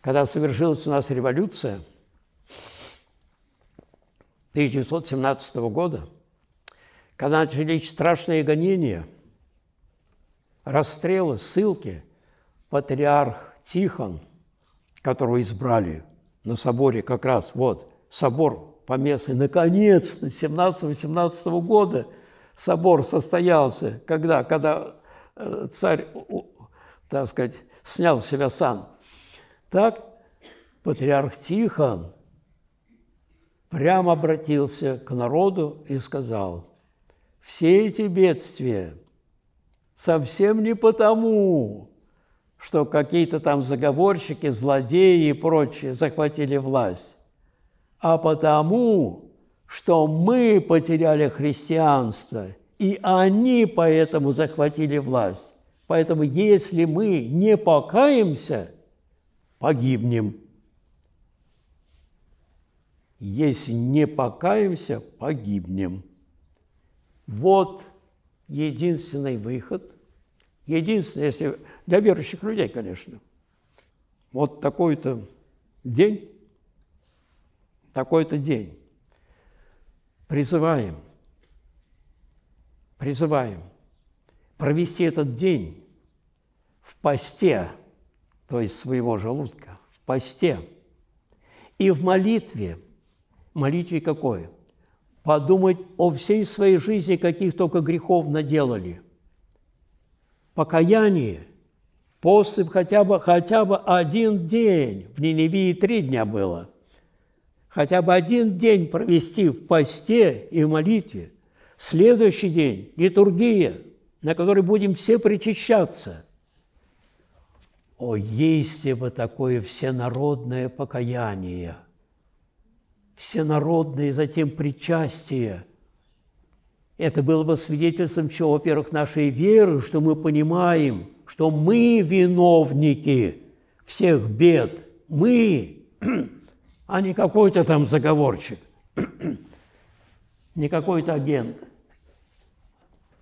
когда совершилась у нас революция 1917 года, когда начались страшные гонения, расстрелы, ссылки, патриарх Тихон, которого избрали на соборе как раз, вот, собор поместный, наконец-то, 17-18 года собор состоялся, когда, когда э, царь, так сказать, снял с себя сан – так патриарх Тихон прямо обратился к народу и сказал, все эти бедствия совсем не потому, что какие-то там заговорщики, злодеи и прочие захватили власть, а потому, что мы потеряли христианство, и они поэтому захватили власть. Поэтому если мы не покаемся – погибнем. Если не покаемся, погибнем. Вот единственный выход. единственный если для верующих людей, конечно. Вот такой-то день, такой-то день. Призываем, призываем провести этот день в посте – то есть своего желудка, в посте и в молитве. Молитве какой? Подумать о всей своей жизни, каких только грехов наделали. Покаяние. После хотя бы, хотя бы один день, в Ниневии три дня было, хотя бы один день провести в посте и в молитве. Следующий день – литургия, на которой будем все причащаться – о, есть бы такое всенародное покаяние, всенародное затем причастие. Это было бы свидетельством чего? Во-первых, нашей веры, что мы понимаем, что мы виновники всех бед, мы, а не какой-то там заговорчик, не какой-то агент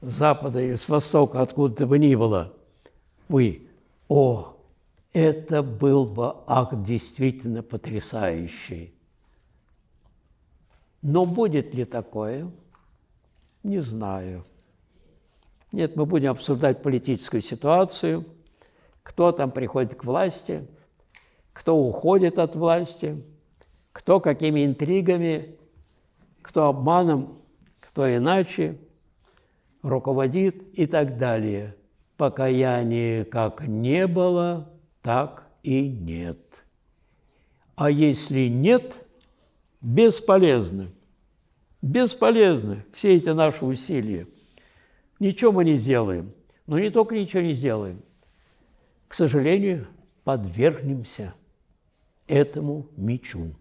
с запада или с востока, откуда бы ни было. Вы, о, это был бы акт действительно потрясающий. Но будет ли такое? Не знаю. Нет, мы будем обсуждать политическую ситуацию, кто там приходит к власти, кто уходит от власти, кто какими интригами, кто обманом, кто иначе руководит и так далее. Покаяния как не было – так и нет. А если нет, бесполезны. Бесполезны все эти наши усилия. Ничего мы не сделаем. Но не только ничего не сделаем. К сожалению, подвергнемся этому мечу.